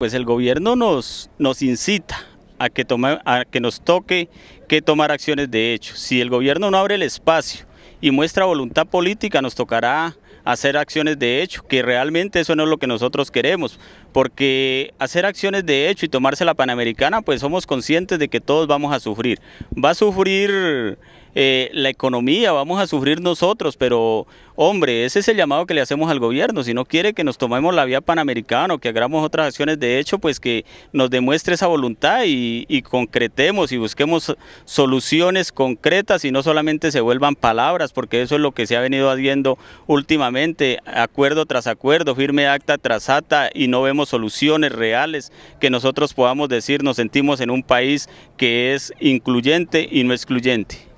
Pues el gobierno nos, nos incita a que, a que nos toque que tomar acciones de hecho. Si el gobierno no abre el espacio y muestra voluntad política, nos tocará hacer acciones de hecho, que realmente eso no es lo que nosotros queremos, porque hacer acciones de hecho y tomarse la Panamericana, pues somos conscientes de que todos vamos a sufrir. Va a sufrir eh, la economía, vamos a sufrir nosotros, pero hombre, ese es el llamado que le hacemos al gobierno, si no quiere que nos tomemos la vía panamericana o que hagamos otras acciones de hecho, pues que nos demuestre esa voluntad y, y concretemos y busquemos soluciones concretas y no solamente se vuelvan palabras, porque eso es lo que se ha venido haciendo últimamente, acuerdo tras acuerdo, firme acta tras acta y no vemos soluciones reales que nosotros podamos decir nos sentimos en un país que es incluyente y no excluyente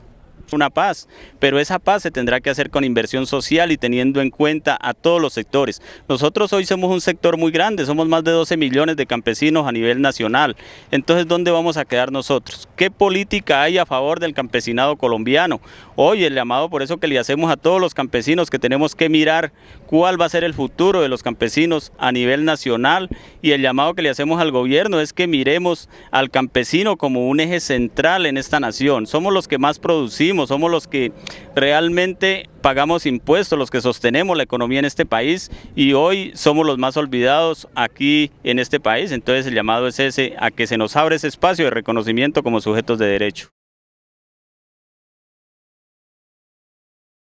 una paz, pero esa paz se tendrá que hacer con inversión social y teniendo en cuenta a todos los sectores. Nosotros hoy somos un sector muy grande, somos más de 12 millones de campesinos a nivel nacional, entonces ¿dónde vamos a quedar nosotros? ¿Qué política hay a favor del campesinado colombiano? Hoy el llamado por eso que le hacemos a todos los campesinos que tenemos que mirar cuál va a ser el futuro de los campesinos a nivel nacional y el llamado que le hacemos al gobierno es que miremos al campesino como un eje central en esta nación, somos los que más producimos, somos los que realmente pagamos impuestos, los que sostenemos la economía en este país y hoy somos los más olvidados aquí en este país. Entonces el llamado es ese, a que se nos abra ese espacio de reconocimiento como sujetos de derecho.